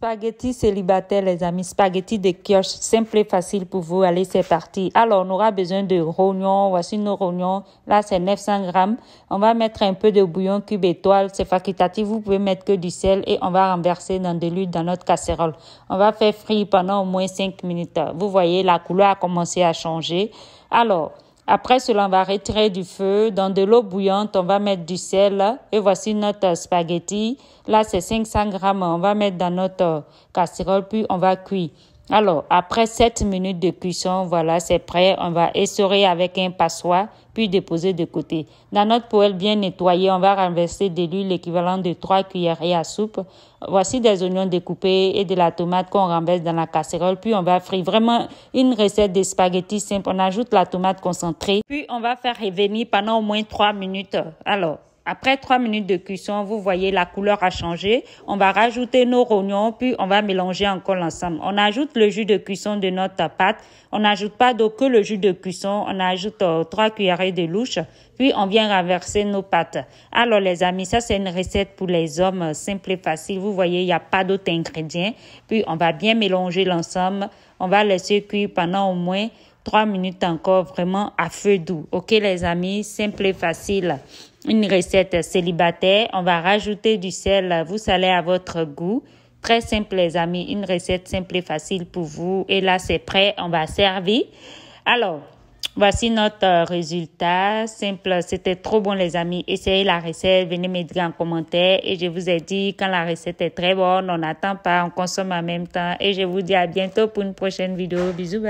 Spaghetti célibataire, les amis. Spaghetti de kiosque, simple et facile pour vous. Allez, c'est parti. Alors, on aura besoin de rognons. Voici nos rognons. Là, c'est 900 grammes. On va mettre un peu de bouillon cube étoile. C'est facultatif. Vous pouvez mettre que du sel et on va renverser dans de l'huile dans notre casserole. On va faire frire pendant au moins 5 minutes. Vous voyez, la couleur a commencé à changer. Alors, après cela, on va retirer du feu. Dans de l'eau bouillante, on va mettre du sel. Et voici notre spaghetti. Là, c'est 500 grammes. On va mettre dans notre casserole, puis on va cuire. Alors, après 7 minutes de cuisson, voilà, c'est prêt. On va essorer avec un passoire, puis déposer de côté. Dans notre poêle bien nettoyée, on va renverser de l'huile l'équivalent de 3 cuillerées à soupe. Voici des oignons découpés et de la tomate qu'on renverse dans la casserole, puis on va frire. Vraiment une recette de spaghettis simple. On ajoute la tomate concentrée, puis on va faire revenir pendant au moins 3 minutes. Alors, après trois minutes de cuisson, vous voyez la couleur a changé. On va rajouter nos rognons, puis on va mélanger encore l'ensemble. On ajoute le jus de cuisson de notre pâte. On n'ajoute pas d'eau que le jus de cuisson. On ajoute euh, trois 3 cuillerées de louche, puis on vient renverser nos pâtes. Alors les amis, ça c'est une recette pour les hommes, euh, simple et facile. Vous voyez, il n'y a pas d'autres ingrédients. Puis on va bien mélanger l'ensemble. On va laisser cuire pendant au moins trois minutes encore vraiment à feu doux. Ok les amis, simple et facile. Une recette célibataire, on va rajouter du sel, vous salez à votre goût. Très simple les amis, une recette simple et facile pour vous. Et là c'est prêt, on va servir. Alors, Voici notre euh, résultat simple. C'était trop bon, les amis. Essayez la recette. Venez me dire en commentaire. Et je vous ai dit, quand la recette est très bonne, on n'attend pas, on consomme en même temps. Et je vous dis à bientôt pour une prochaine vidéo. Bisous.